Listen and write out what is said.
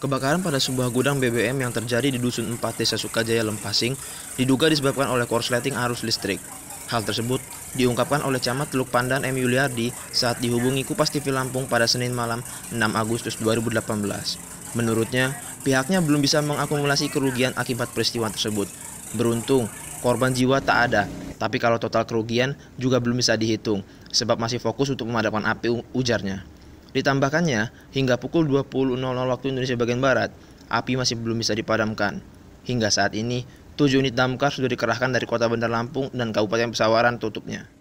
Kebakaran pada sebuah gudang BBM yang terjadi di Dusun 4 Desa Sukajaya Lempasing diduga disebabkan oleh korsleting arus listrik. Hal tersebut diungkapkan oleh Camat Teluk Pandan M. Yuliardi saat dihubungi Kupas TV Lampung pada Senin malam 6 Agustus 2018. Menurutnya, pihaknya belum bisa mengakumulasi kerugian akibat peristiwa tersebut. Beruntung, korban jiwa tak ada, tapi kalau total kerugian juga belum bisa dihitung, sebab masih fokus untuk memadamkan api ujarnya. Ditambahkannya, hingga pukul 20.00 waktu Indonesia bagian Barat, api masih belum bisa dipadamkan. Hingga saat ini, 7 unit damkar sudah dikerahkan dari kota Bandar Lampung dan Kabupaten Pesawaran tutupnya.